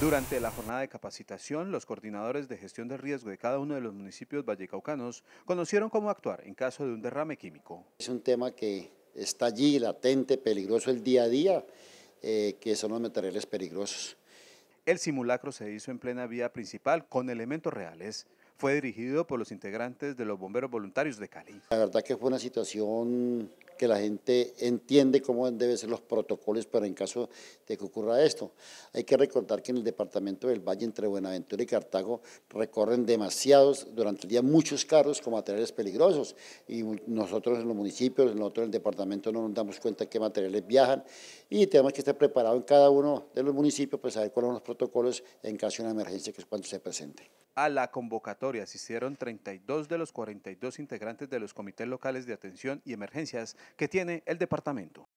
Durante la jornada de capacitación, los coordinadores de gestión de riesgo de cada uno de los municipios vallecaucanos conocieron cómo actuar en caso de un derrame químico. Es un tema que está allí, latente, peligroso el día a día, eh, que son los materiales peligrosos. El simulacro se hizo en plena vía principal con elementos reales. Fue dirigido por los integrantes de los bomberos voluntarios de Cali. La verdad que fue una situación que la gente entiende cómo deben ser los protocolos pero en caso de que ocurra esto. Hay que recordar que en el departamento del Valle, entre Buenaventura y Cartago, recorren demasiados, durante el día muchos carros con materiales peligrosos y nosotros en los municipios, nosotros en el departamento no nos damos cuenta qué materiales viajan y tenemos que estar preparados en cada uno de los municipios para saber cuáles son los protocolos en caso de una emergencia que es cuando se presente a la convocatoria asistieron 32 de los 42 integrantes de los comités locales de atención y emergencias que tiene el departamento.